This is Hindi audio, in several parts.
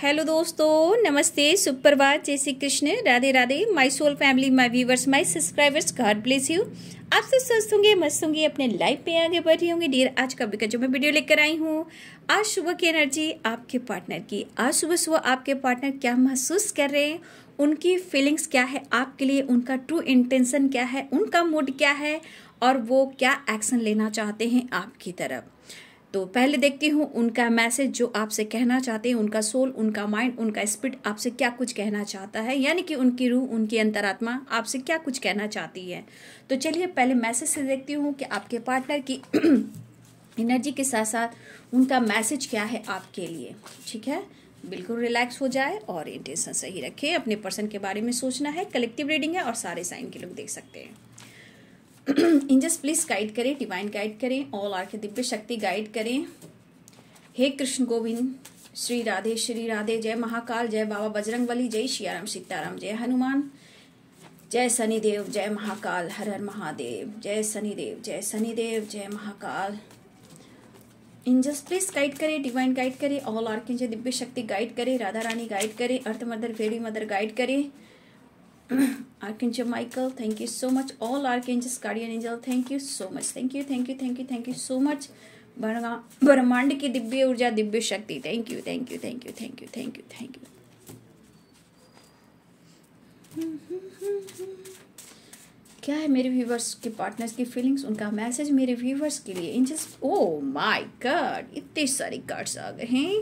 हेलो दोस्तों नमस्ते सुप्रभात जय Shri Krishna Radhe Radhe my soul family my viewers my subscribers God bless you आप सब स्वस्थ होंगे मस्त होंगे अपने लाइफ में आगे बढ़ रही होंगे डियर आज का बिका जो मैं वीडियो लेकर आई हूँ आज सुबह की एनर्जी आपके पार्टनर की आज सुबह सुबह आपके पार्टनर क्या महसूस कर रहे हैं उनकी फीलिंग्स क्या है आपके लिए उनका ट्रू इंटेंशन क्या है उनका मूड क्या है और वो क्या एक्शन लेना चाहते हैं आपकी तरफ तो पहले देखती हूँ उनका मैसेज जो आपसे कहना चाहते हैं उनका सोल उनका माइंड उनका स्पिरिट आपसे क्या कुछ कहना चाहता है यानी कि उनकी रूह उनकी अंतरात्मा आपसे क्या कुछ कहना चाहती है तो चलिए पहले मैसेज से देखती हूँ कि आपके पार्टनर की एनर्जी के साथ साथ उनका मैसेज क्या है आपके लिए ठीक है बिल्कुल रिलैक्स हो जाए और इंटेंशन सही रखें अपने पर्सन के बारे में सोचना है कलेक्टिव रीडिंग है और सारे साइन के लोग देख सकते हैं इंजस प्लीज गाइड करें डिवाइन गाइड करें ऑल आर के दिव्य शक्ति गाइड करें हे कृष्ण गोविंद श्री राधे श्री राधे जय महाकाल जय बाबा बजरंग बली जय सियाराम सीताराम जय हनुमान जय शनिदेव जय महाकाल हर हर महादेव जय शनिदेव जय शनिदेव जय महाकाल इंजस प्लीज गाइड करे डिवाइन गाइड करे ऑल आर्किंज दिव्य शक्ति गाइड करे राधा रानी गाइड करे earth mother fairy mother guide करे Archangel Michael, thank you so much. All Archangels, Guardian Angel, thank you so much. Thank you, thank you, thank you, thank you so much. ब्रह्मांड की दिव्य ऊर्जा दिव्य शक्ति thank you thank you thank you thank you thank you thank you क्या है मेरे व्यूवर्स के पार्टनर्स की फीलिंग्स उनका मैसेज मेरे व्यूवर्स के लिए इंजस ओ माय गॉड इतने सारे कार्ड्स आ गए हैं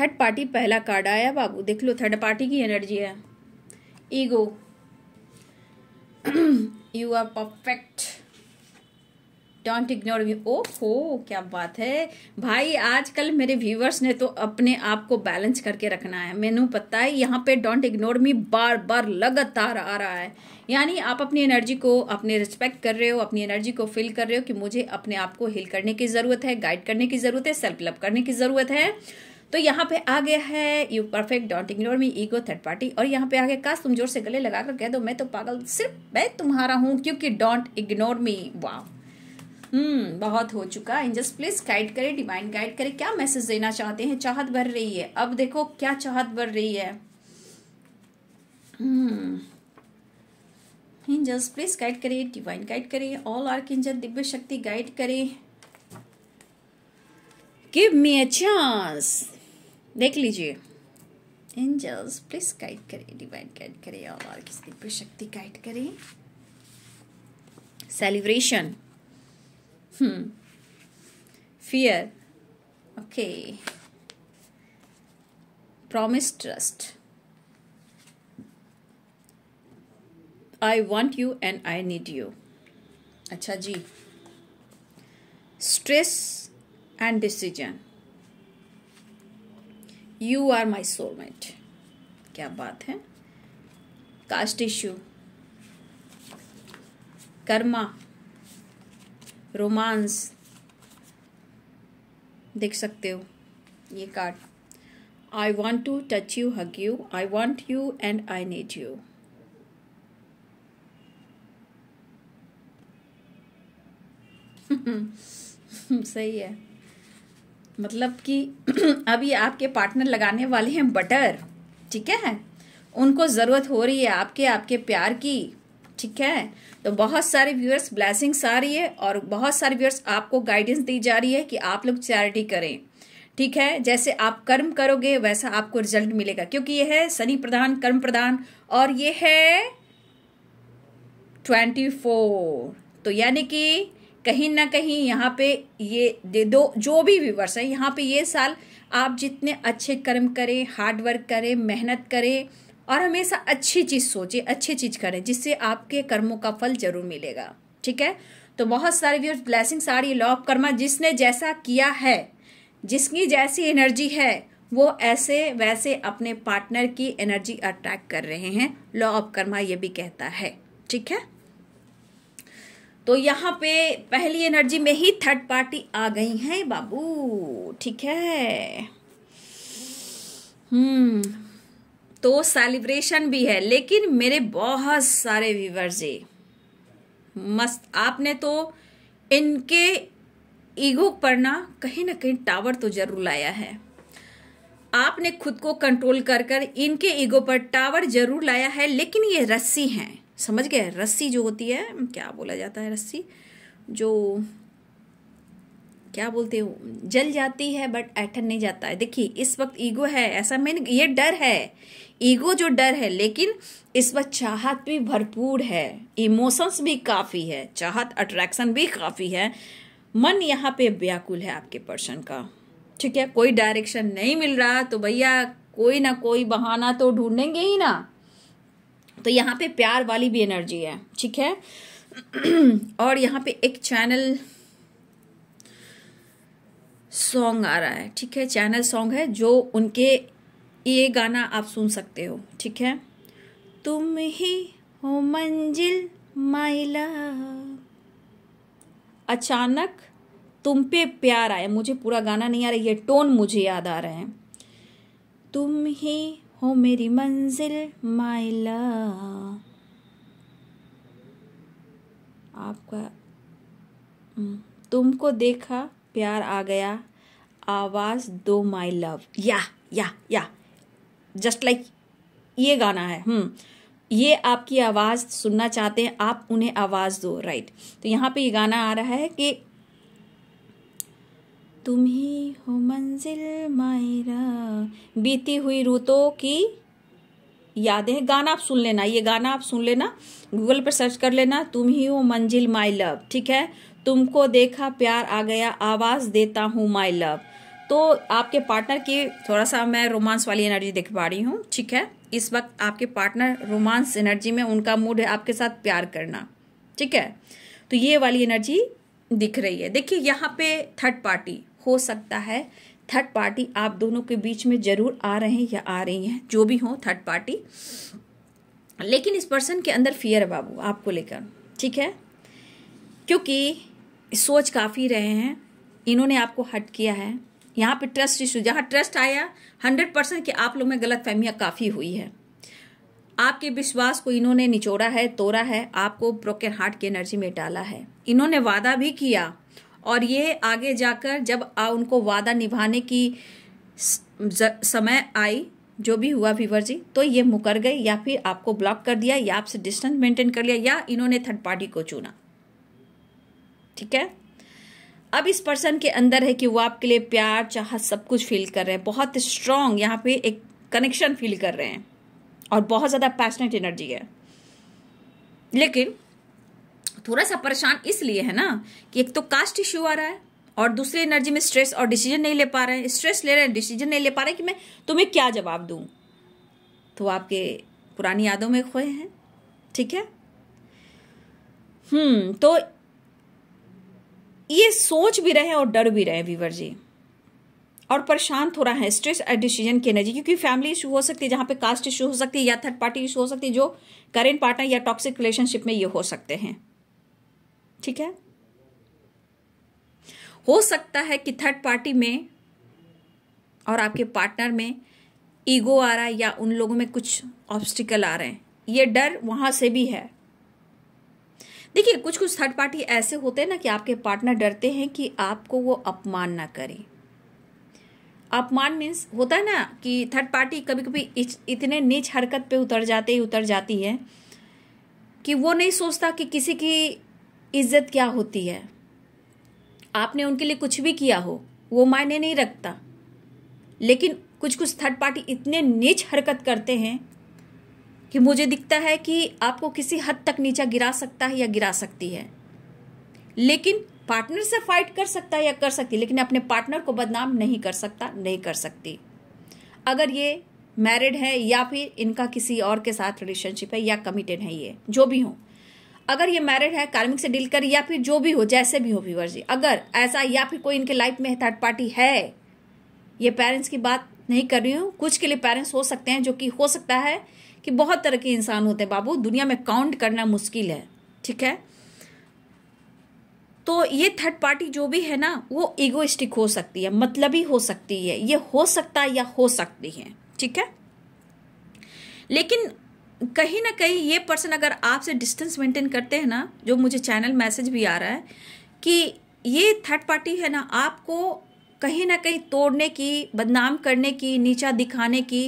थर्ड पार्टी पहला कार्ड आया बाबू देख लो थर्ड पार्टी की एनर्जी है ego you are perfect don't ignore me ओ हो क्या बात है भाई आजकल मेरे व्यूवर्स ने तो अपने आप को बैलेंस करके रखना है मैनू पता है यहाँ पे डोंट इग्नोर मी बार बार लगातार आ रहा है यानी आप अपनी एनर्जी को अपने रिस्पेक्ट कर रहे हो अपनी एनर्जी को फील कर रहे हो कि मुझे अपने आप को हील करने की ज़रूरत है गाइड करने की ज़रूरत है सेल्फ लव करने की ज़रूरत है तो यहाँ पे आ गया है यू परफेक्ट डॉट ignore me ego third party और यहाँ पे आ गया तुम जोर से गले लगा कर कह दो मैं तो पागल सिर्फ मैं तुम्हारा हूँ क्योंकि डोंट इग्नोर मी वाह हम्म बहुत हो चुका जस्ट प्लीज गाइड करे डिवाइन गाइड करे क्या मैसेज देना चाहते हैं चाहत भर रही है अब देखो क्या चाहत भर रही है एंजल्स प्लीज गाइड करे डिवाइन गाइड करे ऑल आर एंजल दिव्य शक्ति गाइड करे गिव मी अ चांस देख लीजिए एंजल्स प्लीज गाइड करें डिवाइन गाइड करें और किस दिन शक्ति गाइड करें celebration fear okay promise trust I want you and I need you अच्छा जी stress and decision you are my soulmate क्या बात है कास्ट इश्यू कर्मा रोमांस देख सकते हो ये card I want to touch you hug you I want you and I need you सही है मतलब कि अभी आपके पार्टनर लगाने वाले हैं बटर ठीक है उनको ज़रूरत हो रही है आपके आपके प्यार की ठीक है तो बहुत सारे व्यूअर्स ब्लैसिंग्स आ रही है और बहुत सारे व्यूअर्स आपको गाइडेंस दी जा रही है कि आप लोग चैरिटी करें ठीक है जैसे आप कर्म करोगे वैसा आपको रिजल्ट मिलेगा क्योंकि यह है शनि प्रधान कर्म प्रधान और ये है ट्वेंटी फोर तो यानी कि कहीं ना कहीं यहाँ पे ये दे दो जो भी व्यूवर्स हैं यहाँ पे ये साल आप जितने अच्छे कर्म करें हार्ड वर्क करें मेहनत करें और हमेशा अच्छी चीज़ सोचें अच्छी चीज़ करें जिससे आपके कर्मों का फल जरूर मिलेगा ठीक है तो बहुत सारे व्यूअर्स ब्लैसिंग्स आ रही है लॉ ऑफ कर्मा जिसने जैसा किया है जिसकी जैसी एनर्जी है वो ऐसे वैसे अपने पार्टनर की एनर्जी अट्रैक्ट कर रहे हैं लॉ ऑफ कर्मा ये भी कहता है ठीक है तो यहाँ पे पहली एनर्जी में ही थर्ड पार्टी आ गई है बाबू ठीक है हम्म तो सेलिब्रेशन भी है लेकिन मेरे बहुत सारे व्यूवर्स जी मस्त आपने तो इनके ईगो पर ना कहीं ना कहीं टावर तो जरूर लाया है आपने खुद को कंट्रोल कर कर इनके ईगो पर टावर जरूर लाया है लेकिन ये रस्सी हैं समझ गए रस्सी जो होती है क्या बोला जाता है रस्सी जो क्या बोलते हो जल जाती है बट ऐठन नहीं जाता है देखिए इस वक्त ईगो है ऐसा मेन ये डर है ईगो जो डर है लेकिन इस वक्त चाहत भी भरपूर है इमोशंस भी काफ़ी है चाहत अट्रैक्शन भी काफ़ी है मन यहाँ पे व्याकुल है आपके पर्सन का ठीक है कोई डायरेक्शन नहीं मिल रहा तो भैया कोई ना कोई बहाना तो ढूंढेंगे ही ना तो यहाँ पे प्यार वाली भी एनर्जी है ठीक है और यहाँ पे एक चैनल सॉन्ग आ रहा है ठीक है चैनल सॉन्ग है जो उनके ये गाना आप सुन सकते हो ठीक है तुम ही हो मंजिल माइला अचानक तुम पे प्यार आया मुझे पूरा गाना नहीं आ रहा ये टोन मुझे याद आ रहे है तुम ही हो मेरी मंजिल माय लव आपका हम्म, तुमको देखा प्यार आ गया आवाज दो माय लव या या या जस्ट लाइक ये गाना है हम्म ये आपकी आवाज़ सुनना चाहते हैं आप उन्हें आवाज़ दो राइट तो यहाँ पे ये गाना आ रहा है कि तुम ही हो मंजिल मायरा बीती हुई रूतों की यादें गाना आप सुन लेना ये गाना आप सुन लेना गूगल पर सर्च कर लेना तुम ही हो मंजिल माई लव ठीक है तुमको देखा प्यार आ गया आवाज़ देता हूँ माई लव तो आपके पार्टनर की थोड़ा सा मैं रोमांस वाली एनर्जी देख पा रही हूँ ठीक है इस वक्त आपके पार्टनर रोमांस एनर्जी में उनका मूड है आपके साथ प्यार करना ठीक है तो ये वाली एनर्जी दिख रही है देखिए यहाँ पे थर्ड पार्टी हो सकता है थर्ड पार्टी आप दोनों के बीच में जरूर आ रहे हैं या आ रही हैं जो भी हो थर्ड पार्टी लेकिन इस पर्सन के अंदर फियर है बाबू आपको लेकर ठीक है क्योंकि सोच काफ़ी रहे हैं इन्होंने आपको हट किया है यहाँ पे ट्रस्ट इशू जहाँ ट्रस्ट आया हंड्रेड परसेंट कि आप लोग में गलत फहमियाँ काफ़ी हुई है आपके विश्वास को इन्होंने निचोड़ा है तोड़ा है आपको ब्रोकन हार्ट की एनर्जी में डाला है इन्होंने वादा भी किया और ये आगे जाकर जब आ, उनको वादा निभाने की समय आई जो भी हुआ फीवर जी तो ये मुकर गई या फिर आपको ब्लॉक कर दिया या आपसे डिस्टेंस मेंटेन कर लिया या इन्होंने थर्ड पार्टी को चुना ठीक है अब इस पर्सन के अंदर है कि वो आपके लिए प्यार चाहत सब कुछ फील कर रहे हैं बहुत स्ट्रांग यहाँ पे एक कनेक्शन फील कर रहे हैं और बहुत ज़्यादा पैशनेट एनर्जी है लेकिन थोड़ा सा परेशान इसलिए है ना कि एक तो कास्ट इश्यू आ रहा है और दूसरी एनर्जी में स्ट्रेस और डिसीजन नहीं ले पा रहे हैं स्ट्रेस ले रहे हैं डिसीजन नहीं ले पा रहे कि मैं तुम्हें क्या जवाब दूं तो आपके पुरानी यादों में खोए हैं ठीक है हम्म तो ये सोच भी रहे और डर भी रहे वीवर जी और परेशान थोड़ा है स्ट्रेस और डिसीजन की एनर्जी क्योंकि फैमिली इशू हो सकती है जहां पे कास्ट इशू हो सकती है या थर्ड पार्टी इशू हो सकती है जो करेंट पार्टनर या टॉक्सिक रिलेशनशिप में ये हो सकते हैं ठीक है हो सकता है कि थर्ड पार्टी में और आपके पार्टनर में ईगो आ रहा है या उन लोगों में कुछ ऑब्स्टिकल आ रहे हैं ये डर वहां से भी है देखिए कुछ कुछ थर्ड पार्टी ऐसे होते हैं ना कि आपके पार्टनर डरते हैं कि आपको वो अपमान ना करें अपमान मीन्स होता है ना कि थर्ड पार्टी कभी कभी इतने नीच हरकत पे उतर जाते ही उतर जाती है कि वो नहीं सोचता कि किसी की इज्जत क्या होती है आपने उनके लिए कुछ भी किया हो वो मायने नहीं रखता लेकिन कुछ कुछ थर्ड पार्टी इतने नीच हरकत करते हैं कि मुझे दिखता है कि आपको किसी हद तक नीचा गिरा सकता है या गिरा सकती है लेकिन पार्टनर से फाइट कर सकता है या कर सकती लेकिन अपने पार्टनर को बदनाम नहीं कर सकता नहीं कर सकती अगर ये मैरिड है या फिर इनका किसी और के साथ रिलेशनशिप है या कमिटेड है ये जो भी हों अगर ये मैरिड है कार्मिक से डील कर या फिर जो भी हो जैसे भी हो व्यूवर जी अगर ऐसा या फिर कोई इनके लाइफ में थर्ड पार्टी है ये पेरेंट्स की बात नहीं कर रही हूं कुछ के लिए पेरेंट्स हो सकते हैं जो कि हो सकता है कि बहुत तरह के इंसान होते हैं बाबू दुनिया में काउंट करना मुश्किल है ठीक है तो ये थर्ड पार्टी जो भी है ना वो इगोइस्टिक हो सकती है मतलब ही हो सकती है ये हो सकता है या हो सकती है ठीक है लेकिन कहीं ना कहीं ये पर्सन अगर आपसे डिस्टेंस मेंटेन करते हैं ना जो मुझे चैनल मैसेज भी आ रहा है कि ये थर्ड पार्टी है ना आपको कहीं ना कहीं तोड़ने की बदनाम करने की नीचा दिखाने की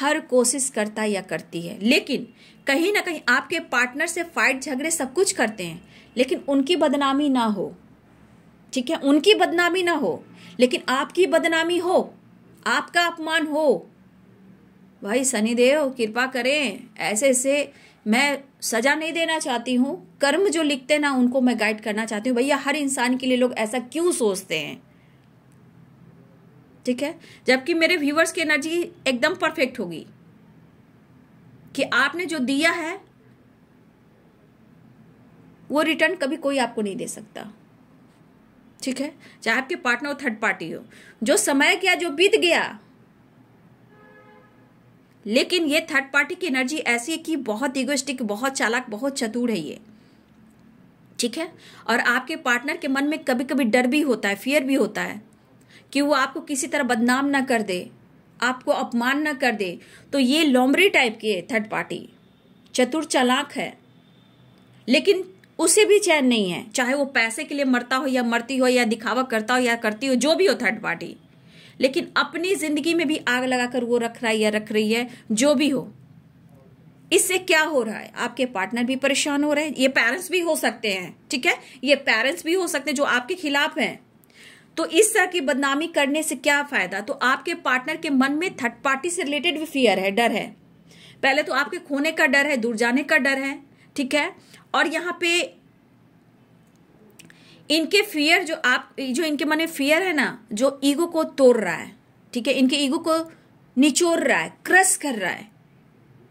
हर कोशिश करता या करती है लेकिन कहीं ना कहीं आपके पार्टनर से फाइट झगड़े सब कुछ करते हैं लेकिन उनकी बदनामी ना हो ठीक है उनकी बदनामी ना हो लेकिन आपकी बदनामी हो आपका अपमान हो भाई देव कृपा करें ऐसे ऐसे मैं सजा नहीं देना चाहती हूँ कर्म जो लिखते ना उनको मैं गाइड करना चाहती हूँ भैया हर इंसान के लिए लोग ऐसा क्यों सोचते हैं ठीक है जबकि मेरे व्यूवर्स की एनर्जी एकदम परफेक्ट होगी कि आपने जो दिया है वो रिटर्न कभी कोई आपको नहीं दे सकता ठीक है चाहे आपके पार्टनर हो थर्ड पार्टी हो जो समय गया जो बीत गया लेकिन ये थर्ड पार्टी की एनर्जी ऐसी है कि बहुत इगोस्टिक बहुत चालाक बहुत चतुर है ये ठीक है और आपके पार्टनर के मन में कभी कभी डर भी होता है फियर भी होता है कि वो आपको किसी तरह बदनाम ना कर दे आपको अपमान ना कर दे तो ये लोमरी टाइप की है थर्ड पार्टी चतुर चालाक है लेकिन उसे भी चैन नहीं है चाहे वो पैसे के लिए मरता हो या मरती हो या दिखावा करता हो या करती हो जो भी हो थर्ड पार्टी लेकिन अपनी जिंदगी में भी आग लगाकर वो रख रहा है या रख रही है जो भी हो इससे क्या हो रहा है आपके पार्टनर भी परेशान हो रहे हैं ये पेरेंट्स भी हो सकते हैं ठीक है ये पेरेंट्स भी हो सकते हैं जो आपके खिलाफ हैं तो इस तरह की बदनामी करने से क्या फायदा तो आपके पार्टनर के मन में थर्ड पार्टी से रिलेटेड भी फियर है डर है पहले तो आपके खोने का डर है दूर जाने का डर है ठीक है और यहाँ पे इनके फियर जो आप जो इनके मन में फियर है ना जो ईगो को तोड़ रहा है ठीक है इनके ईगो को निचोड़ रहा है क्रस कर रहा है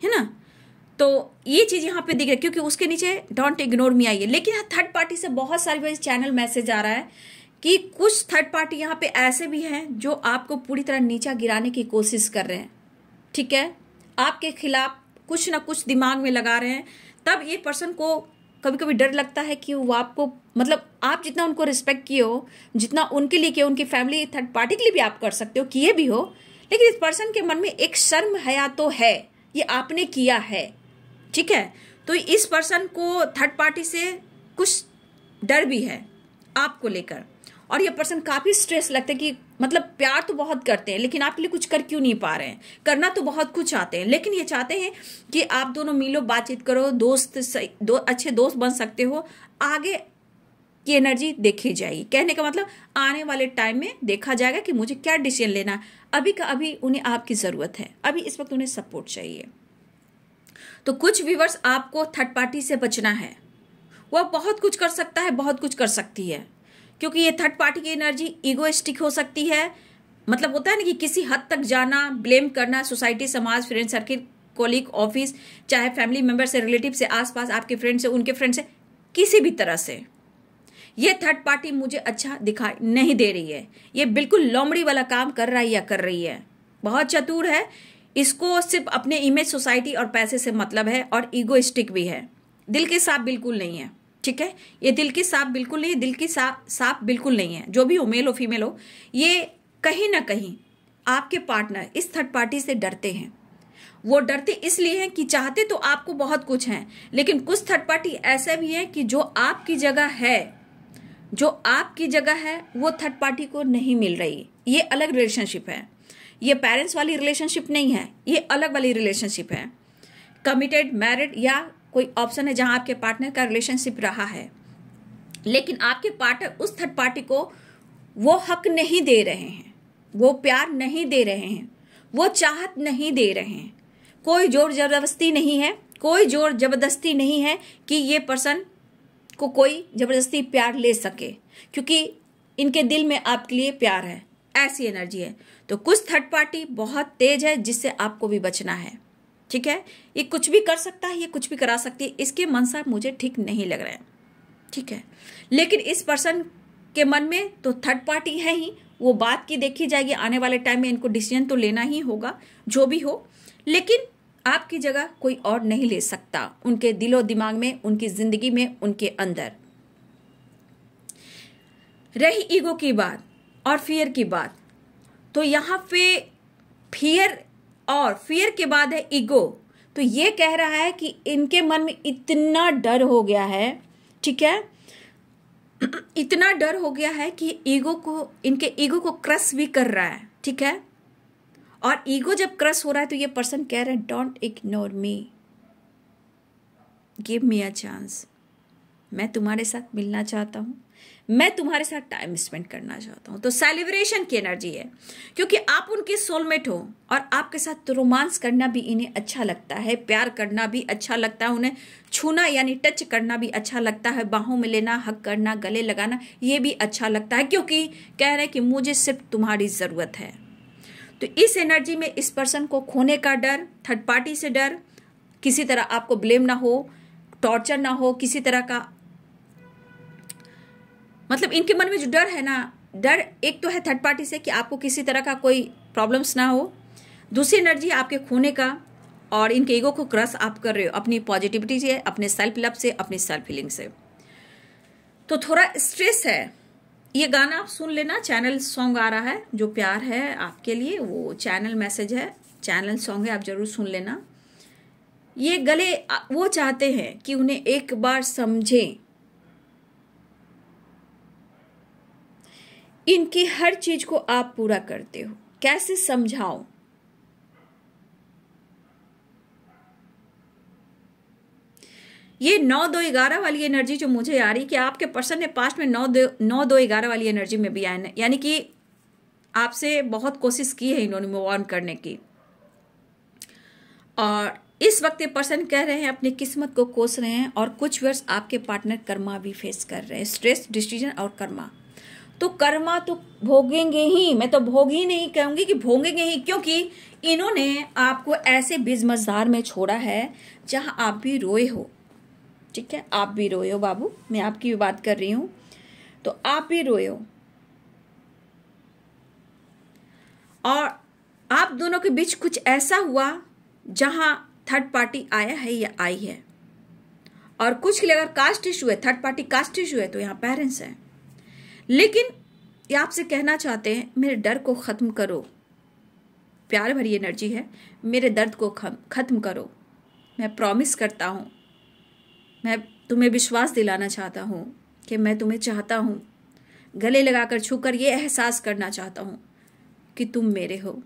है ना तो ये चीज़ यहाँ पे दिख रही है क्योंकि उसके नीचे डोंट इग्नोर मी आई है लेकिन यहाँ थर्ड पार्टी से बहुत सारे वजह चैनल मैसेज आ रहा है कि कुछ थर्ड पार्टी यहाँ पे ऐसे भी हैं जो आपको पूरी तरह नीचा गिराने की कोशिश कर रहे हैं ठीक है आपके खिलाफ कुछ ना कुछ दिमाग में लगा रहे हैं तब ये पर्सन को कभी कभी डर लगता है कि वो आपको मतलब आप जितना उनको रिस्पेक्ट किए हो जितना उनके लिए किए उनकी फैमिली थर्ड पार्टी के लिए भी आप कर सकते हो किए भी हो लेकिन इस पर्सन के मन में एक शर्म हया तो है ये आपने किया है ठीक है तो इस पर्सन को थर्ड पार्टी से कुछ डर भी है आपको लेकर और ये पर्सन काफ़ी स्ट्रेस लगता है कि मतलब प्यार तो बहुत करते हैं लेकिन आपके लिए कुछ कर क्यों नहीं पा रहे हैं करना तो बहुत कुछ चाहते हैं लेकिन ये चाहते हैं कि आप दोनों मिलो बातचीत करो दोस्त सही दो अच्छे दोस्त बन सकते हो आगे की एनर्जी देखी जाएगी कहने का मतलब आने वाले टाइम में देखा जाएगा कि मुझे क्या डिसीजन लेना है अभी का अभी उन्हें आपकी ज़रूरत है अभी इस वक्त उन्हें सपोर्ट चाहिए तो कुछ व्यूवर्स आपको थर्ड पार्टी से बचना है वह बहुत कुछ कर सकता है बहुत कुछ कर सकती है क्योंकि ये थर्ड पार्टी की एनर्जी ईगोइस्टिक हो सकती है मतलब होता है ना कि किसी हद तक जाना ब्लेम करना सोसाइटी समाज फ्रेंड सर्किल कोलिक ऑफिस चाहे फैमिली मेंबर से रिलेटिव से आसपास आपके फ्रेंड से उनके फ्रेंड से किसी भी तरह से ये थर्ड पार्टी मुझे अच्छा दिखाई नहीं दे रही है ये बिल्कुल लोमड़ी वाला काम कर रहा है या कर रही है बहुत चतुर है इसको सिर्फ अपने इमेज सोसाइटी और पैसे से मतलब है और ईगोइस्टिक भी है दिल के साथ बिल्कुल नहीं है ठीक है ये दिल की साफ बिल्कुल नहीं दिल की साफ साफ बिल्कुल नहीं है जो भी हो मेल हो फीमेल हो ये कहीं ना कहीं आपके पार्टनर इस थर्ड पार्टी से डरते हैं वो डरते इसलिए हैं कि चाहते तो आपको बहुत कुछ हैं लेकिन कुछ थर्ड पार्टी ऐसे भी हैं कि जो आपकी जगह है जो आपकी जगह है वो थर्ड पार्टी को नहीं मिल रही ये अलग रिलेशनशिप है ये पेरेंट्स वाली रिलेशनशिप नहीं है ये अलग वाली रिलेशनशिप है कमिटेड मैरिड या कोई ऑप्शन है जहां आपके पार्टनर का रिलेशनशिप रहा है लेकिन आपके पार्टनर उस थर्ड पार्टी को वो हक नहीं दे रहे हैं वो प्यार नहीं दे रहे हैं वो चाहत नहीं दे रहे हैं कोई जोर जबरदस्ती नहीं है कोई जोर जबरदस्ती नहीं है कि ये पर्सन को कोई जबरदस्ती प्यार ले सके क्योंकि इनके दिल में आपके लिए प्यार है ऐसी एनर्जी है तो कुछ थर्ड पार्टी बहुत तेज है जिससे आपको भी बचना है ठीक है ये कुछ भी कर सकता है ये कुछ भी करा सकती है इसके मन से मुझे ठीक नहीं लग रहे हैं ठीक है लेकिन इस पर्सन के मन में तो थर्ड पार्टी है ही वो बात की देखी जाएगी आने वाले टाइम में इनको डिसीजन तो लेना ही होगा जो भी हो लेकिन आपकी जगह कोई और नहीं ले सकता उनके दिलो दिमाग में उनकी जिंदगी में उनके अंदर रही ईगो की बात और फियर की बात तो यहाँ पे फियर और फियर के बाद है ईगो तो ये कह रहा है कि इनके मन में इतना डर हो गया है ठीक है इतना डर हो गया है कि ईगो को इनके ईगो को क्रस भी कर रहा है ठीक है और ईगो जब क्रस हो रहा है तो ये पर्सन कह रहे हैं don't ignore me give me a chance मैं तुम्हारे साथ मिलना चाहता हूं मैं तुम्हारे साथ टाइम स्पेंड करना चाहता हूँ तो सेलिब्रेशन की एनर्जी है क्योंकि आप उनके सोलमेट हो और आपके साथ रोमांस करना भी इन्हें अच्छा लगता है प्यार करना भी अच्छा लगता है उन्हें छूना यानी टच करना भी अच्छा लगता है बाहों में लेना हक करना गले लगाना ये भी अच्छा लगता है क्योंकि कह रहे हैं कि मुझे सिर्फ तुम्हारी ज़रूरत है तो इस एनर्जी में इस पर्सन को खोने का डर थर्ड पार्टी से डर किसी तरह आपको ब्लेम ना हो टॉर्चर ना हो किसी तरह का मतलब इनके मन में जो डर है ना डर एक तो है थर्ड पार्टी से कि आपको किसी तरह का कोई प्रॉब्लम्स ना हो दूसरी एनर्जी आपके खोने का और इनके ईगो को क्रस आप कर रहे हो अपनी पॉजिटिविटी से अपने सेल्फ लव से अपनी सेल्फ फीलिंग से तो थोड़ा स्ट्रेस है ये गाना आप सुन लेना चैनल सॉन्ग आ रहा है जो प्यार है आपके लिए वो चैनल मैसेज है चैनल सॉन्ग है आप जरूर सुन लेना ये गले वो चाहते हैं कि उन्हें एक बार समझें इनकी हर चीज को आप पूरा करते हो कैसे समझाओ ये नौ दो ग्यारह वाली एनर्जी जो मुझे आ रही कि आपके पर्सन ने पास्ट में नौ दो नौ दो ग्यारह वाली एनर्जी में भी आए यानी कि आपसे बहुत कोशिश की है इन्होंने मूव ऑन करने की और इस वक्त ये पर्सन कह रहे हैं अपनी किस्मत को कोस रहे हैं और कुछ वर्ष आपके पार्टनर कर्मा भी फेस कर रहे हैं स्ट्रेस डिसीजन और कर्मा तो कर्मा तो भोगेंगे ही मैं तो भोग ही नहीं कहूंगी कि भोगेंगे ही क्योंकि इन्होंने आपको ऐसे बीज मजदार में छोड़ा है जहां आप भी रोए हो ठीक है आप भी रोए हो बाबू मैं आपकी भी बात कर रही हूं तो आप भी रोए हो और आप दोनों के बीच कुछ ऐसा हुआ जहां थर्ड पार्टी आया है या आई है और कुछ के लिए अगर कास्ट इशू है थर्ड पार्टी कास्ट इशू है तो यहाँ पेरेंट्स हैं लेकिन ये आपसे कहना चाहते हैं मेरे डर को ख़त्म करो प्यार भरी एनर्जी है मेरे दर्द को ख़त्म करो मैं प्रॉमिस करता हूँ मैं तुम्हें विश्वास दिलाना चाहता हूँ कि मैं तुम्हें चाहता हूँ गले लगाकर छूकर ये एहसास करना चाहता हूँ कि तुम मेरे हो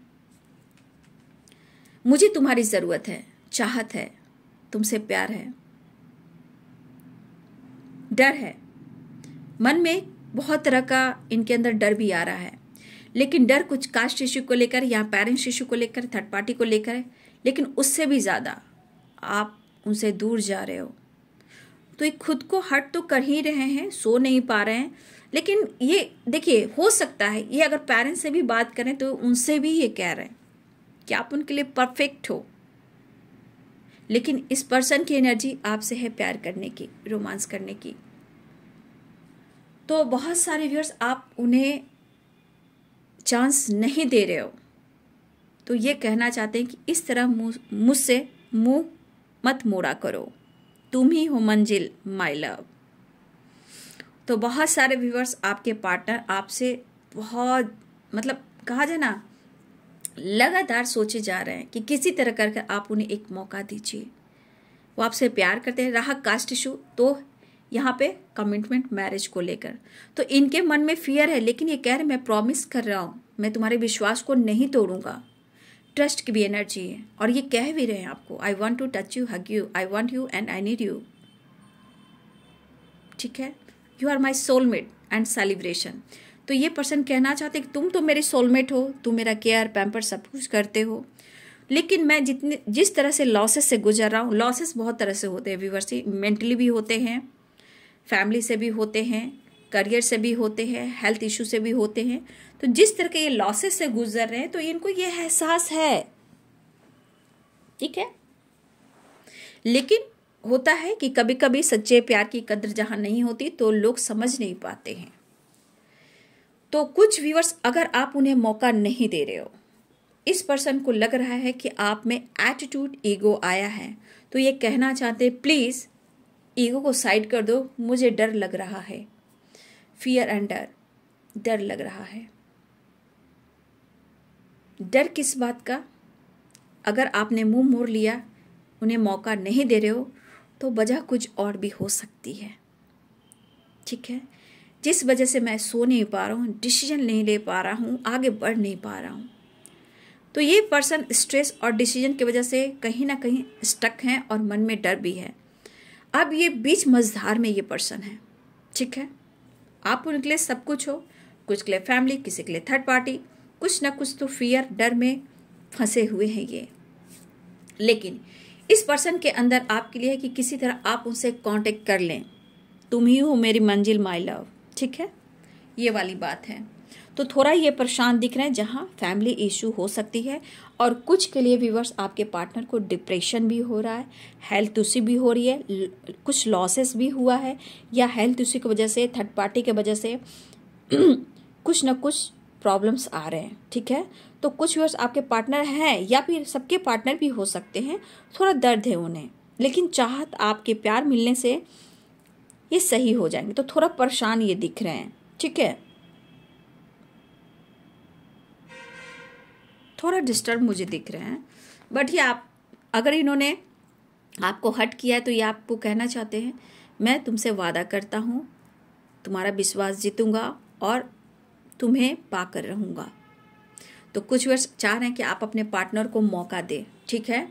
मुझे तुम्हारी ज़रूरत है चाहत है तुमसे प्यार है डर है मन में बहुत तरह का इनके अंदर डर भी आ रहा है लेकिन डर कुछ कास्ट इश्यू को लेकर या पेरेंट्स इशू को लेकर थर्ड पार्टी को लेकर है लेकिन उससे भी ज़्यादा आप उनसे दूर जा रहे हो तो ये खुद को हट तो कर ही रहे हैं सो नहीं पा रहे हैं लेकिन ये देखिए हो सकता है ये अगर पेरेंट्स से भी बात करें तो उनसे भी ये कह रहे हैं कि आप उनके लिए परफेक्ट हो लेकिन इस पर्सन की एनर्जी आपसे है प्यार करने की रोमांस करने की तो बहुत सारे व्यूअर्स आप उन्हें चांस नहीं दे रहे हो तो ये कहना चाहते हैं कि इस तरह मुझसे मुंह मत मोड़ा करो तुम ही हो मंजिल माई लव तो बहुत सारे व्यूअर्स आपके पार्टनर आपसे बहुत मतलब कहा जाए ना लगातार सोचे जा रहे हैं कि किसी तरह करके आप उन्हें एक मौका दीजिए वो आपसे प्यार करते हैं राह कास्ट इशू तो यहाँ पे कमिटमेंट मैरिज को लेकर तो इनके मन में फियर है लेकिन ये कह रहे मैं प्रॉमिस कर रहा हूँ मैं तुम्हारे विश्वास को नहीं तोड़ूंगा ट्रस्ट की भी एनर्जी है और ये कह भी रहे हैं आपको I want to touch you hug you I want you and I need you ठीक है you are my soulmate and celebration तो ये पर्सन कहना चाहते कि तुम तो मेरे सोलमेट हो तुम मेरा केयर पैम्पर सब कुछ करते हो लेकिन मैं जितने जिस तरह से लॉसेस से गुजर रहा हूँ लॉसेस बहुत तरह से होते हैं विवर्सी मेंटली भी होते हैं फैमिली से भी होते हैं करियर से भी होते हैं हेल्थ इशू से भी होते हैं तो जिस तरह के ये लॉसेस से गुजर रहे हैं तो इनको ये एहसास है ठीक है लेकिन होता है कि कभी कभी सच्चे प्यार की कदर जहां नहीं होती तो लोग समझ नहीं पाते हैं तो कुछ व्यूअर्स अगर आप उन्हें मौका नहीं दे रहे हो इस पर्सन को लग रहा है कि आप में एटीट्यूड ईगो आया है तो ये कहना चाहते प्लीज़ ईगो को साइड कर दो मुझे डर लग रहा है फियर एंड डर डर लग रहा है डर किस बात का अगर आपने मुंह मोड़ लिया उन्हें मौका नहीं दे रहे हो तो वजह कुछ और भी हो सकती है ठीक है जिस वजह से मैं सो नहीं पा रहा हूँ डिसीजन नहीं ले पा रहा हूँ आगे बढ़ नहीं पा रहा हूँ तो ये पर्सन स्ट्रेस और डिसीजन की वजह से कहीं ना कहीं स्टक हैं और मन में डर भी है अब ये बीच मझधार में ये पर्सन है ठीक है आप उनके लिए सब कुछ हो कुछ के लिए फैमिली किसी के लिए थर्ड पार्टी कुछ ना कुछ तो फियर डर में फंसे हुए हैं ये लेकिन इस पर्सन के अंदर आपके लिए है कि किसी तरह आप उनसे कांटेक्ट कर लें तुम ही हो मेरी मंजिल माई लव ठीक है ये वाली बात है तो थोड़ा ये परेशान दिख रहे हैं जहाँ फैमिली इशू हो सकती है और कुछ के लिए व्यूवर्स आपके पार्टनर को डिप्रेशन भी हो रहा है हेल्थ उसी भी हो रही है कुछ लॉसेस भी हुआ है या हेल्थ उसी की वजह से थर्ड पार्टी की वजह से कुछ ना कुछ प्रॉब्लम्स आ रहे हैं ठीक है तो कुछ व्यूअर्स आपके पार्टनर हैं या फिर सबके पार्टनर भी हो सकते हैं थोड़ा दर्द है उन्हें लेकिन चाहत आपके प्यार मिलने से ये सही हो जाएंगे तो थोड़ा परेशान ये दिख रहे हैं ठीक है थोड़ा डिस्टर्ब मुझे दिख रहे हैं बट ये आप अगर इन्होंने आपको हट किया है तो ये आपको कहना चाहते हैं मैं तुमसे वादा करता हूँ तुम्हारा विश्वास जीतूंगा और तुम्हें पाकर रहूँगा तो कुछ वर्ष चाह रहे हैं कि आप अपने पार्टनर को मौका दें ठीक है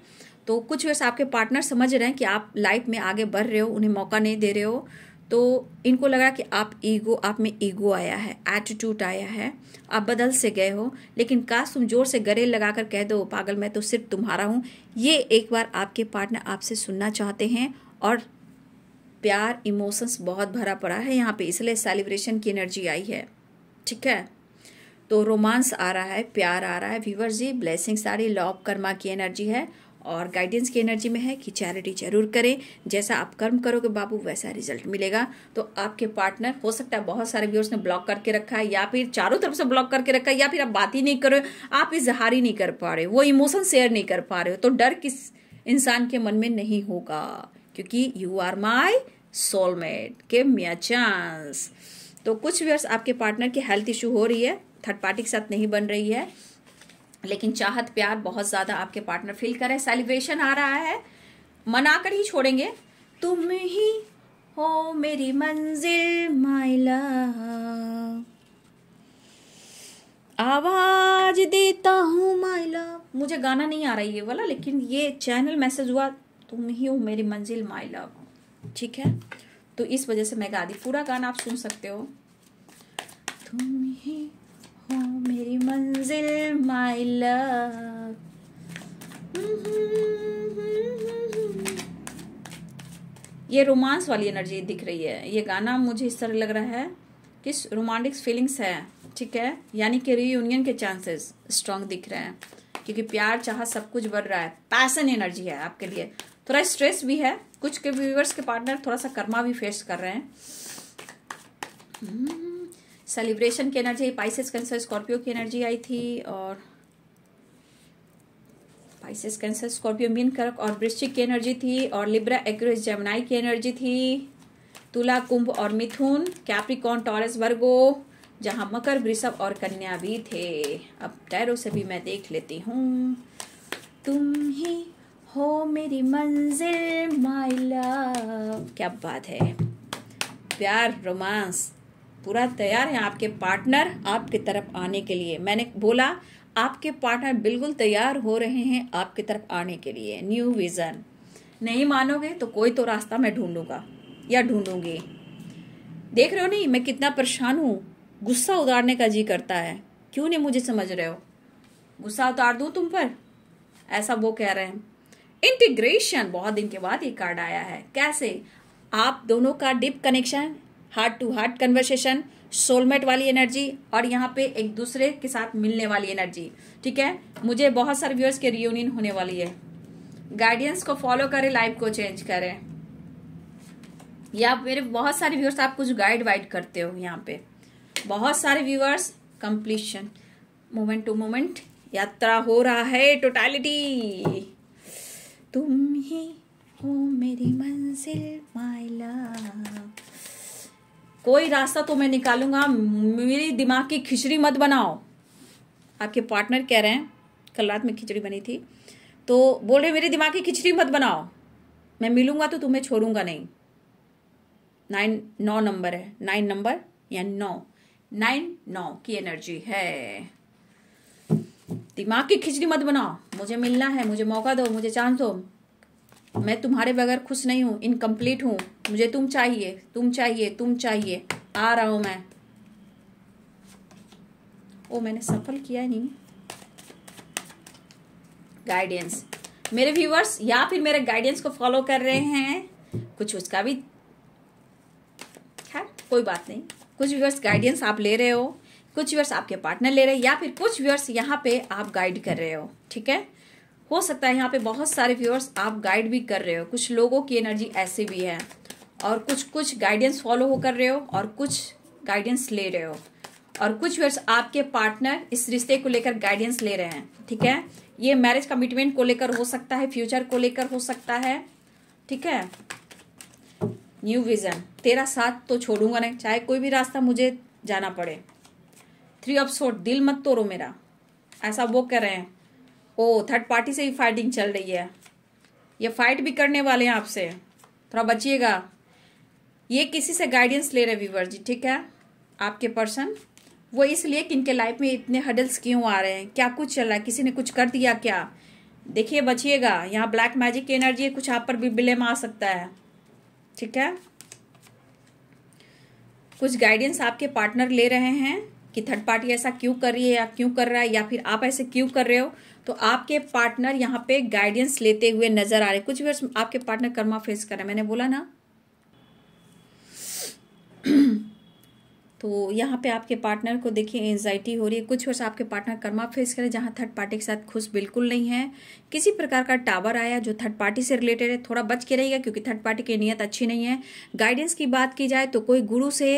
तो कुछ वर्ष आपके पार्टनर समझ रहे हैं कि आप लाइफ में आगे बढ़ रहे हो उन्हें मौका नहीं दे रहे हो तो इनको लगा कि आप ईगो आप में ईगो आया है एटीट्यूड आया है आप बदल से गए हो लेकिन काश तुम जोर से गले लगाकर कह दो पागल मैं तो सिर्फ तुम्हारा हूँ ये एक बार आपके पार्टनर आपसे सुनना चाहते हैं और प्यार इमोशंस बहुत भरा पड़ा है यहाँ पे इसलिए सेलिब्रेशन की एनर्जी आई है ठीक है तो रोमांस आ रहा है प्यार आ रहा है व्यूवर जी ब्लेसिंग सारी लॉब कर्मा की एनर्जी है और गाइडेंस की एनर्जी में है कि चैरिटी जरूर करें जैसा आप कर्म करोगे बाबू वैसा रिजल्ट मिलेगा तो आपके पार्टनर हो सकता है बहुत सारे व्यूअर्स ने ब्लॉक करके रखा है या फिर चारों तरफ से ब्लॉक करके रखा है या फिर आप बात ही नहीं करो आप इजहार ही नहीं कर पा रहे वो इमोशन शेयर नहीं कर पा रहे हो तो डर किस इंसान के मन में नहीं होगा क्योंकि यू आर माई सोलमेट के मे अ चांस तो कुछ व्यर्स आपके पार्टनर की हेल्थ इशू हो रही है थर्ड पार्टी के साथ नहीं बन रही है लेकिन चाहत प्यार बहुत ज़्यादा आपके पार्टनर फील करे सेलिब्रेशन आ रहा है मना कर ही छोड़ेंगे तुम ही हो मेरी मंजिल माय लव आवाज देता हूँ माय लव मुझे गाना नहीं आ रहा ये वाला लेकिन ये चैनल मैसेज हुआ तुम ही हो मेरी मंजिल माय लव ठीक है तो इस वजह से मैं गा दी पूरा गाना आप सुन सकते हो तुम ही हूँ मेरी मंजिल माई लव ये रोमांस वाली एनर्जी दिख रही है ये गाना मुझे इस तरह लग रहा है किस रोमांटिक फीलिंग्स है ठीक है यानी कि रीयूनियन के चांसेस स्ट्रांग दिख रहे हैं क्योंकि प्यार चाह सब कुछ बढ़ रहा है पैसन एनर्जी है आपके लिए थोड़ा स्ट्रेस भी है कुछ के व्यूवर्स के पार्टनर थोड़ा सा कर्मा भी फेस कर रहे हैं सेलिब्रेशन की एनर्जी पाइसेस कैंसर स्कॉर्पियो की एनर्जी आई थी और पाइसेस कैंसर स्कॉर्पियो मीन कर्क और वृश्चिक की एनर्जी थी और लिब्रा एग्रेस जेमनाई की एनर्जी थी तुला कुंभ और मिथुन कैप्रिकॉन टॉरस वर्गो जहां मकर वृषभ और कन्या भी थे अब टैरो से भी मैं देख लेती हूँ तुम ही हो मेरी मंजिल माइला लव क्या बात है प्यार रोमांस पूरा तैयार है आपके पार्टनर आपकी तरफ आने के लिए मैंने बोला आपके पार्टनर बिल्कुल तैयार हो रहे हैं आपकी तरफ आने के लिए न्यू विजन नहीं मानोगे तो कोई तो रास्ता मैं ढूंढूंगा या ढूंढूंगी देख रहे हो नहीं मैं कितना परेशान हूँ गुस्सा उतारने का जी करता है क्यों नहीं मुझे समझ रहे हो गुस्सा उतार दू तुम पर ऐसा वो कह रहे हैं इंटीग्रेशन बहुत दिन के बाद ये कार्ड आया है कैसे आप दोनों का deep connection heart to heart conversation soulmate वाली एनर्जी और यहाँ पे एक दूसरे के साथ मिलने वाली एनर्जी ठीक है मुझे बहुत सारे व्यूअर्स के रियूनियन होने वाली है गाइडेंस को फॉलो करें लाइफ को चेंज करें या मेरे बहुत सारे व्यूअर्स आप कुछ गाइड वाइड करते हो यहाँ पे बहुत सारे viewers completion moment to moment यात्रा हो रहा है टोटालिटी तुम ही हो मेरी मंजिल माइला कोई रास्ता तो मैं निकालूंगा मेरी दिमाग की खिचड़ी मत बनाओ आपके पार्टनर कह रहे हैं कल रात में खिचड़ी बनी थी तो बोल रहे मेरे दिमाग की खिचड़ी मत बनाओ मैं मिलूंगा तो तुम्हें छोड़ूंगा नहीं नाइन नौ नंबर है नाइन नंबर या नौ नाइन नौ की एनर्जी है दिमाग की खिचड़ी मत बनाओ मुझे मिलना है मुझे मौका दो मुझे चांस दो मैं तुम्हारे बगैर खुश नहीं हूँ इनकम्प्लीट हूँ मुझे तुम चाहिए तुम चाहिए तुम चाहिए आ रहा हूँ मैं ओ मैंने सफल किया नहीं गाइडेंस मेरे व्यूवर्स या फिर मेरे गाइडेंस को फॉलो कर रहे हैं कुछ उसका भी है कोई बात नहीं कुछ व्यूवर्स गाइडेंस आप ले रहे हो कुछ व्यूअर्स आपके पार्टनर ले रहे हैं या फिर कुछ व्यूअर्स यहाँ पे आप गाइड कर रहे हो ठीक है हो सकता है यहाँ पे बहुत सारे व्यूअर्स आप गाइड भी कर रहे हो कुछ लोगों की एनर्जी ऐसे भी है और कुछ कुछ गाइडेंस फॉलो हो कर रहे हो और कुछ गाइडेंस ले रहे हो और कुछ व्यूअर्स आपके पार्टनर इस रिश्ते को लेकर गाइडेंस ले रहे हैं ठीक है ये मैरिज कमिटमेंट को लेकर हो सकता है फ्यूचर को लेकर हो सकता है ठीक है न्यू विजन तेरा साथ तो छोड़ूंगा नहीं चाहे कोई भी रास्ता मुझे जाना पड़े थ्री ऑफ सोट दिल मत तोड़ो मेरा ऐसा वो कर रहे हैं ओ थर्ड पार्टी से भी फाइटिंग चल रही है ये फाइट भी करने वाले हैं आपसे थोड़ा बचिएगा ये किसी से गाइडेंस ले रहे व्यूवर जी ठीक है आपके पर्सन वो इसलिए कि इनके लाइफ में इतने हडल्स क्यों आ रहे हैं क्या कुछ चल रहा है किसी ने कुछ कर दिया क्या देखिए बचिएगा यहाँ ब्लैक मैजिक की एनर्जी है कुछ आप पर भी ब्लेम आ सकता है ठीक है कुछ गाइडेंस आपके पार्टनर ले रहे हैं कि थर्ड पार्टी ऐसा क्यों कर रही है या क्यों कर रहा है या फिर आप ऐसे क्यों कर रहे हो तो आपके पार्टनर यहाँ पे गाइडेंस लेते हुए नजर आ रहे कुछ भी आपके पार्टनर कर्मा फेस कर रहे मैंने बोला ना तो यहाँ पे आपके पार्टनर को देखिए एंजाइटी हो रही है कुछ वर्ष आपके पार्टनर कर्मा फेस करें जहाँ थर्ड पार्टी के साथ खुश बिल्कुल नहीं है किसी प्रकार का टावर आया जो थर्ड पार्टी से रिलेटेड है थोड़ा बच के रहेगा क्योंकि थर्ड पार्टी की नीयत अच्छी नहीं है गाइडेंस की बात की जाए तो कोई गुरु से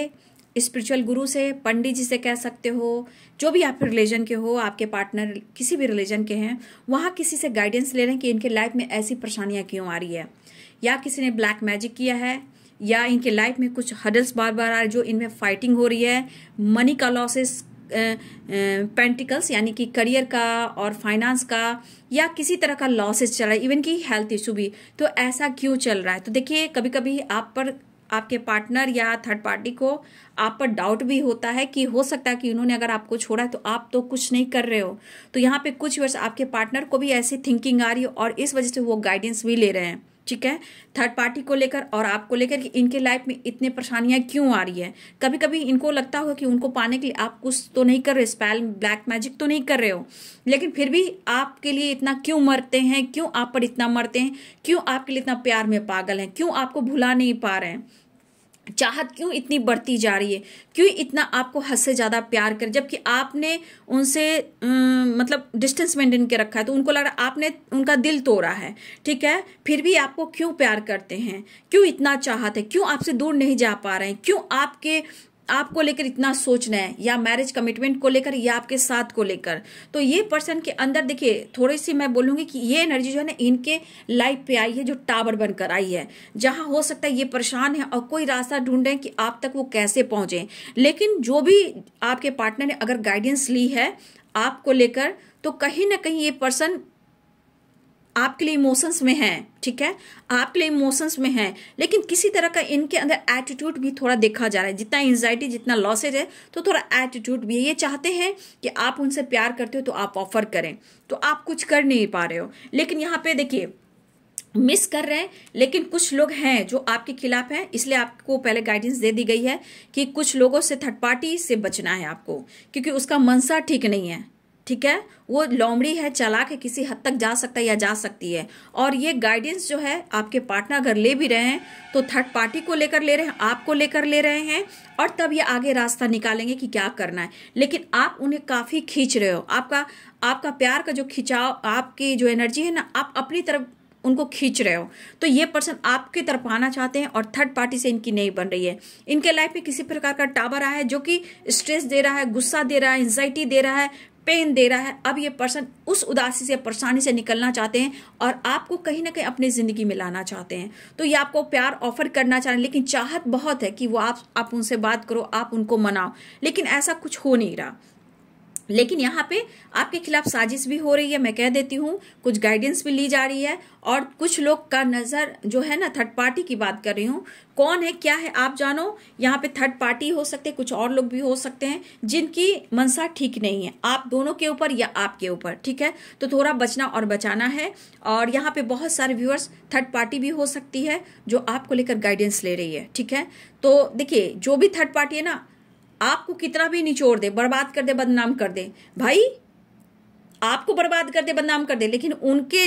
स्पिरिचुअल गुरु से पंडित जी से कह सकते हो जो भी आप रिलीजन के हो आपके पार्टनर किसी भी रिलीजन के हैं वहाँ किसी से गाइडेंस ले रहे हैं कि इनके लाइफ में ऐसी परेशानियाँ क्यों आ रही है या किसी ने ब्लैक मैजिक किया है या इनके लाइफ में कुछ हडल्स बार बार आ रहे जो इनमें फाइटिंग हो रही है मनी का लॉसेस पेंटिकल्स यानी कि करियर का और फाइनेंस का या किसी तरह का लॉसेस चल रहा है इवन कि हेल्थ इशू भी तो ऐसा क्यों चल रहा है तो देखिए कभी कभी आप पर आपके पार्टनर या थर्ड पार्टी को आप पर डाउट भी होता है कि हो सकता है कि उन्होंने अगर आपको छोड़ा है तो आप तो कुछ नहीं कर रहे हो तो यहाँ पे कुछ वर्ष आपके पार्टनर को भी ऐसी थिंकिंग आ रही हो और इस वजह से वो गाइडेंस भी ले रहे हैं ठीक है थर्ड पार्टी को लेकर और आपको लेकर कि इनके लाइफ में इतने परेशानियां क्यों आ रही है कभी कभी इनको लगता होगा कि उनको पाने के लिए आप कुछ तो नहीं कर रहे स्पैल ब्लैक मैजिक तो नहीं कर रहे हो लेकिन फिर भी आपके लिए इतना क्यों मरते हैं क्यों आप पर इतना मरते हैं क्यों आपके लिए इतना प्यार में पागल हैं क्यों आपको भुला नहीं पा रहे हैं चाहत क्यों इतनी बढ़ती जा रही है क्यों इतना आपको हद से ज़्यादा प्यार कर जबकि आपने उनसे मतलब डिस्टेंस मेंटेन के रखा है तो उनको लग रहा आपने उनका दिल तोड़ा है ठीक है फिर भी आपको क्यों प्यार करते हैं क्यों इतना चाहत है क्यों आपसे दूर नहीं जा पा रहे हैं क्यों आपके आपको लेकर इतना सोचना है या मैरिज कमिटमेंट को लेकर या आपके साथ को लेकर तो ये पर्सन के अंदर देखिए थोड़ी सी मैं बोलूंगी कि ये एनर्जी जो है ना इनके लाइफ पे आई है जो टावर बनकर आई है जहां हो सकता है ये परेशान है और कोई रास्ता ढूंढे कि आप तक वो कैसे पहुंचे लेकिन जो भी आपके पार्टनर ने अगर गाइडेंस ली है आपको लेकर तो कहीं ना कहीं ये पर्सन आपके लिए इमोशंस में हैं ठीक है आपके लिए इमोशंस में हैं लेकिन किसी तरह का इनके अंदर एटीट्यूड भी थोड़ा देखा जा रहा है जितना एंजाइटी जितना लॉसेज है तो थोड़ा एटीट्यूड भी है ये चाहते हैं कि आप उनसे प्यार करते हो तो आप ऑफर करें तो आप कुछ कर नहीं पा रहे हो लेकिन यहाँ पे देखिए मिस कर रहे हैं लेकिन कुछ लोग हैं जो आपके खिलाफ हैं इसलिए आपको पहले गाइडेंस दे दी गई है कि कुछ लोगों से थर्ड पार्टी से बचना है आपको क्योंकि उसका मनसा ठीक नहीं है ठीक है वो लोमड़ी है चला के किसी हद तक जा सकता है या जा सकती है और ये गाइडेंस जो है आपके पार्टनर अगर ले भी रहे हैं तो थर्ड पार्टी को लेकर ले रहे हैं आपको लेकर ले रहे हैं और तब ये आगे रास्ता निकालेंगे कि क्या करना है लेकिन आप उन्हें काफ़ी खींच रहे हो आपका आपका प्यार का जो खिंचाव आपकी जो एनर्जी है ना आप अपनी तरफ उनको खींच रहे हो तो ये पर्सन आपके तरफ आना चाहते हैं और थर्ड पार्टी से इनकी नहीं बन रही है इनके लाइफ में किसी प्रकार का टावर आया है जो कि स्ट्रेस दे रहा है गुस्सा दे रहा है एंजाइटी दे रहा है पेन दे रहा है अब ये पर्सन उस उदासी से परेशानी से निकलना चाहते हैं और आपको कहीं ना कहीं अपनी ज़िंदगी में लाना चाहते हैं तो ये आपको प्यार ऑफर करना चाह रहे हैं लेकिन चाहत बहुत है कि वो आप आप उनसे बात करो आप उनको मनाओ लेकिन ऐसा कुछ हो नहीं रहा लेकिन यहाँ पे आपके खिलाफ साजिश भी हो रही है मैं कह देती हूँ कुछ गाइडेंस भी ली जा रही है और कुछ लोग का नज़र जो है ना थर्ड पार्टी की बात कर रही हूँ कौन है क्या है आप जानो यहाँ पे थर्ड पार्टी हो सकते हैं कुछ और लोग भी हो सकते हैं जिनकी मनसा ठीक नहीं है आप दोनों के ऊपर या आपके ऊपर ठीक है तो थोड़ा बचना और बचाना है और यहाँ पे बहुत सारे व्यूअर्स थर्ड पार्टी भी हो सकती है जो आपको लेकर गाइडेंस ले रही है ठीक है तो देखिए जो भी थर्ड पार्टी है ना आपको कितना भी निचोड़ दे बर्बाद कर दे बदनाम कर दे भाई आपको बर्बाद कर दे बदनाम कर दे लेकिन उनके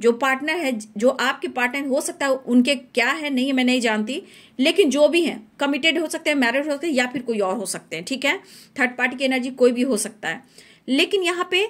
जो पार्टनर है जो आपके पार्टनर हो सकता है उनके क्या है नहीं मैं नहीं जानती लेकिन जो भी हैं कमिटेड हो सकते हैं मैरिड हो सकते हैं या फिर कोई और हो सकते हैं ठीक है थर्ड पार्टी की एनर्जी कोई भी हो सकता है लेकिन यहाँ पे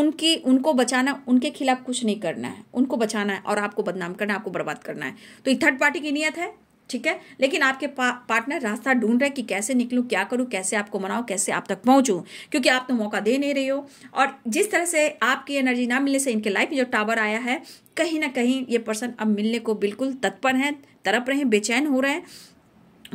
उनकी उनको बचाना उनके खिलाफ कुछ नहीं करना है उनको बचाना है और आपको बदनाम करना है आपको बर्बाद करना है तो ये थर्ड पार्टी की नीयत है ठीक है लेकिन आपके पा, पार्टनर रास्ता ढूंढ रहे कि कैसे निकलूं क्या करूं कैसे आपको मनाऊं कैसे आप तक पहुंचूं क्योंकि आप तो मौका दे नहीं रहे हो और जिस तरह से आपकी एनर्जी ना मिलने से इनके लाइफ में जो टावर आया है कहीं ना कहीं ये पर्सन अब मिलने को बिल्कुल तत्पर हैं तरप रहे हैं बेचैन हो रहे हैं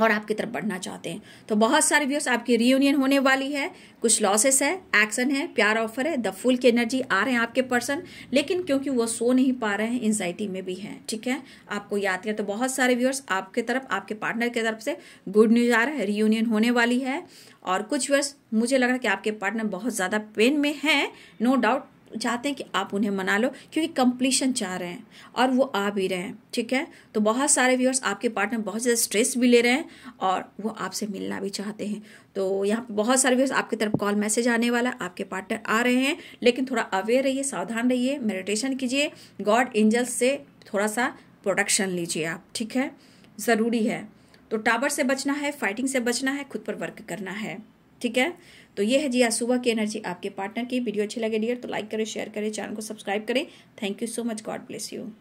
और आपकी तरफ बढ़ना चाहते हैं तो बहुत सारे व्यूअर्स आपकी रीयूनियन होने वाली है कुछ लॉसेस है एक्शन है प्यार ऑफर है द फुल की एनर्जी आ रहे हैं आपके पर्सन लेकिन क्योंकि वो सो नहीं पा रहे हैं एनजाइटी में भी हैं ठीक है आपको याद करें तो बहुत सारे व्यूअर्स आपके तरफ आपके पार्टनर की तरफ से गुड न्यूज आ रहा है रीयूनियन होने वाली है और कुछ व्यूअर्स मुझे लग रहा है कि आपके पार्टनर बहुत ज़्यादा पेन में हैं नो डाउट चाहते हैं कि आप उन्हें मना लो क्योंकि कंप्लीशन चाह रहे हैं और वो आ भी रहे हैं ठीक है तो बहुत सारे व्यूअर्स आपके पार्टनर बहुत ज़्यादा स्ट्रेस भी ले रहे हैं और वो आपसे मिलना भी चाहते हैं तो यहाँ पर बहुत सारे व्यूअर्स आपकी तरफ कॉल मैसेज आने वाला आपके पार्टनर आ रहे हैं लेकिन थोड़ा अवेयर रहिए सावधान रहिए मेडिटेशन कीजिए गॉड एंजल्स से थोड़ा सा प्रोटेक्शन लीजिए आप ठीक है ज़रूरी है तो टावर से बचना है फाइटिंग से बचना है खुद पर वर्क करना है ठीक है तो ये है जी आज सुबह की एनर्जी आपके पार्टनर की वीडियो अच्छी लगे डियर तो लाइक करें शेयर करें चैनल को सब्सक्राइब करें thank you so much God bless you